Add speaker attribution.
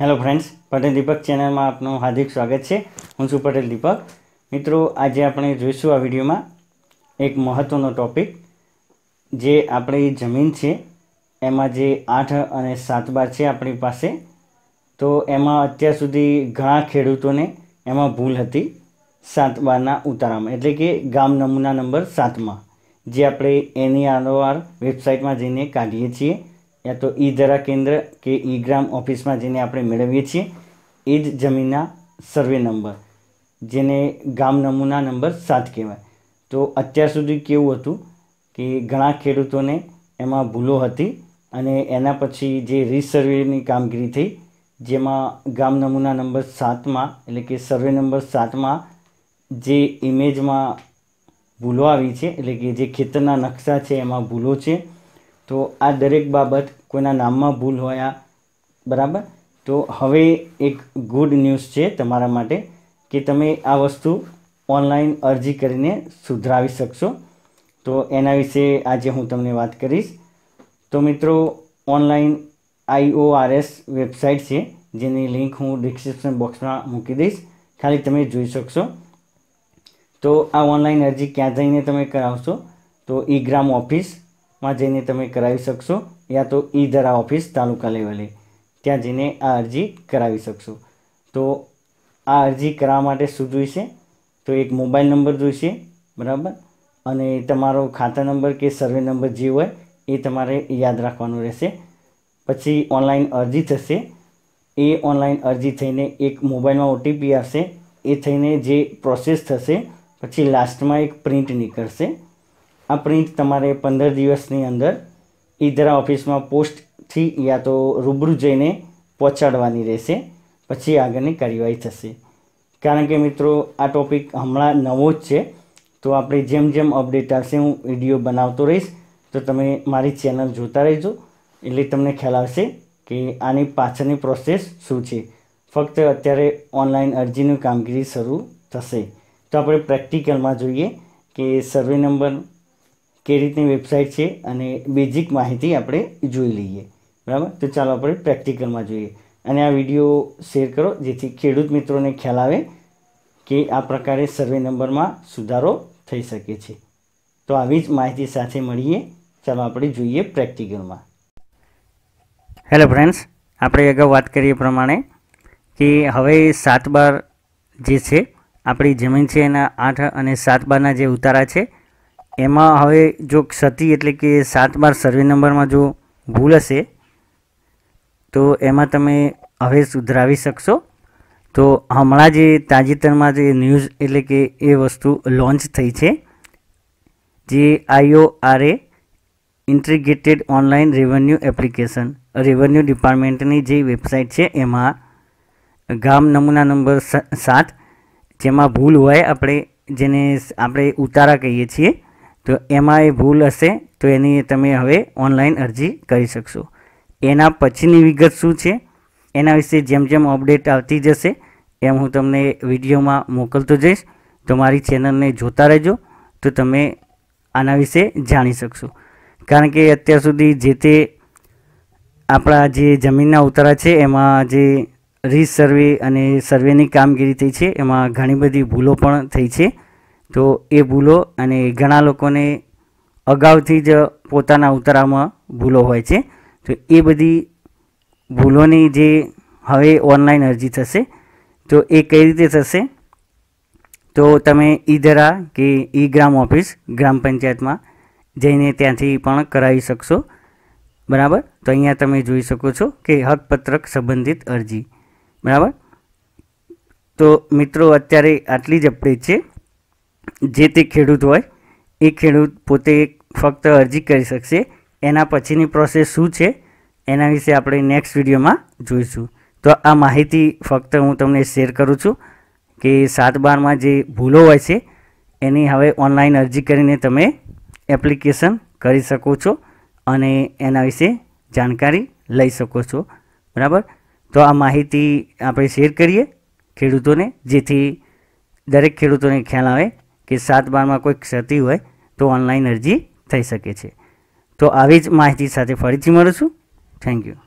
Speaker 1: hello friends Patel દીપક ચેનલમાં આપનું હાર્દિક સ્વાગત છે હું છું પટેલ દીપક મિત્રો આજે આપણે જોઈશું આ વિડીયોમાં એક મહત્ત્વનો ટોપિક જે આપણી જમીન છે એમાં જે આઠ અને સાત બાર છે આપણી પાસે તો એમાં અત્યાર સુધી ઘણા ખેડૂતોને એમાં ભૂલ હતી સાત બારના ઉતારામાં એટલે કે ગામ નમૂના નંબર સાતમાં જે આપણે એની આરઓઆર વેબસાઇટમાં જઈને કાઢીએ છીએ યા તો ઈ ધરા કેન્દ્ર કે ઈ ગ્રામ ઓફિસમાં જેને આપણે મેળવીએ છીએ એ જ જમીનના સર્વે નંબર જેને ગામ નમૂના નંબર સાત કહેવાય તો અત્યાર સુધી કેવું હતું કે ઘણા ખેડૂતોને એમાં ભૂલો હતી અને એના પછી જે રીસર્વેની કામગીરી થઈ જેમાં ગામ નમૂના નંબર સાતમાં એટલે કે સર્વે નંબર સાતમાં જે ઇમેજમાં ભૂલો આવી છે એટલે કે જે ખેતરના નકશા છે એમાં ભૂલો છે તો આ દરેક બાબત કોઈના નામમાં ભૂલ હોય આ બરાબર તો હવે એક ગુડ ન્યૂઝ છે તમારા માટે કે તમે આ વસ્તુ ઓનલાઈન અરજી કરીને સુધરાવી શકશો તો એના વિશે આજે હું તમને વાત કરીશ તો મિત્રો ઓનલાઈન આઈઓઆરએસ વેબસાઇટ છે જેની લિંક હું ડિસ્ક્રિપ્શન બોક્સમાં મૂકી દઈશ ખાલી તમે જોઈ શકશો તો આ ઓનલાઈન અરજી ક્યાં જઈને તમે કરાવશો તો ઈ ગ્રામ ઓફિસ માં જઈને તમે કરાવી શકશો યા તો ઈ ધરા ઓફિસ તાલુકા લેવલે ત્યાં જઈને આ અરજી કરાવી શકશો તો આ અરજી કરાવવા માટે શું જોઈશે તો એક મોબાઈલ નંબર જોઈશે બરાબર અને તમારો ખાતા નંબર કે સર્વે નંબર જે હોય એ તમારે યાદ રાખવાનો રહેશે પછી ઓનલાઈન અરજી થશે એ ઓનલાઈન અરજી થઈને એક મોબાઈલમાં ઓટીપી આવશે એ થઈને જે પ્રોસેસ થશે પછી લાસ્ટમાં એક પ્રિન્ટ નીકળશે આ પ્રિન્ટ તમારે પંદર દિવસની અંદર ઈદરા ઓફિસમાં પોસ્ટથી યા તો રૂબરૂ જઈને પહોંચાડવાની રહેશે પછી આગળની કાર્યવાહી થશે કારણ કે મિત્રો આ ટૉપિક હમણાં નવો જ છે તો આપણે જેમ જેમ અપડેટ આવશે હું વિડીયો બનાવતો રહીશ તો તમે મારી ચેનલ જોતા રહેજો એટલે તમને ખ્યાલ આવશે કે આની પાછળની પ્રોસેસ શું છે ફક્ત અત્યારે ઓનલાઈન અરજીની કામગીરી શરૂ થશે તો આપણે પ્રેક્ટિકલમાં જોઈએ કે સર્વે નંબર કે રીતની વેબસાઇટ છે અને બેઝિક માહિતી આપણે જોઈ લઈએ બરાબર તો ચાલો આપણે પ્રેક્ટિકલમાં જોઈએ અને આ વિડીયો શેર કરો જેથી ખેડૂત મિત્રોને ખ્યાલ આવે કે આ પ્રકારે સર્વે નંબરમાં સુધારો થઈ શકે છે તો આવી જ માહિતી સાથે મળીએ ચાલો આપણે જોઈએ પ્રેક્ટિકલમાં હેલો ફ્રેન્ડ્સ આપણે અગાઉ વાત કરીએ પ્રમાણે કે હવે સાત બાર જે છે આપણી જમીન છે એના આઠ અને સાત બારના જે ઉતારા છે એમાં હવે જો ક્ષતિ એટલે કે સાત બાર સર્વે નંબરમાં જો ભૂલ હશે તો એમાં તમે હવે સુધરાવી શકશો તો હમણાં જે તાજેતરમાં જે ન્યૂઝ એટલે કે એ વસ્તુ લોન્ચ થઈ છે જે IORA integrated online revenue application revenue ડિપાર્ટમેન્ટની જે વેબસાઇટ છે એમાં ગામ નમૂના નંબર સાત જેમાં ભૂલ હોય આપણે જેને આપણે ઉતારા કહીએ છીએ તો એમાં એ ભૂલ હશે તો એની તમે હવે ઓનલાઈન અરજી કરી શકશો એના પછીની વિગત શું છે એના વિશે જેમ જેમ અપડેટ આવતી જશે એમ હું તમને વિડીયોમાં મોકલતો જઈશ તો મારી ચેનલને જોતા રહેજો તો તમે આના વિશે જાણી શકશો કારણ કે અત્યાર સુધી જે તે આપણા જે જમીનના ઉતારા છે એમાં જે રીસર્વે અને સર્વેની કામગીરી થઈ છે એમાં ઘણી બધી ભૂલો પણ થઈ છે તો એ ભૂલો અને ઘણા લોકોને અગાઉથી જ પોતાના ઉતારામાં ભૂલો હોય છે તો એ બધી ભૂલોની જે હવે ઓનલાઈન અરજી થશે તો એ કઈ રીતે થશે તો તમે ઈધરા કે ઈ ગ્રામ ઓફિસ ગ્રામ પંચાયતમાં જઈને ત્યાંથી પણ કરાવી શકશો બરાબર તો અહીંયા તમે જોઈ શકો છો કે હકપત્રક સંબંધિત અરજી બરાબર તો મિત્રો અત્યારે આટલી જ અપડેટ છે જે તે ખેડૂત હોય એ ખેડૂત પોતે ફક્ત અરજી કરી શકશે એના પછીની પ્રોસેસ શું છે એના વિશે આપણે નેક્સ્ટ વિડીયોમાં જોઈશું તો આ માહિતી ફક્ત હું તમને શેર કરું છું કે સાત બારમાં જે ભૂલો હોય છે એની હવે ઓનલાઈન અરજી કરીને તમે એપ્લિકેશન કરી શકો છો અને એના વિશે જાણકારી લઈ શકો છો બરાબર તો આ માહિતી આપણે શેર કરીએ ખેડૂતોને જેથી દરેક ખેડૂતોને ખ્યાલ આવે કે સાત બારમાં કોઈ ક્ષતિ હોય તો ઓનલાઈન અરજી થઈ શકે છે તો આવી જ માહિતી સાથે ફરીથી મળું છું થેન્ક યુ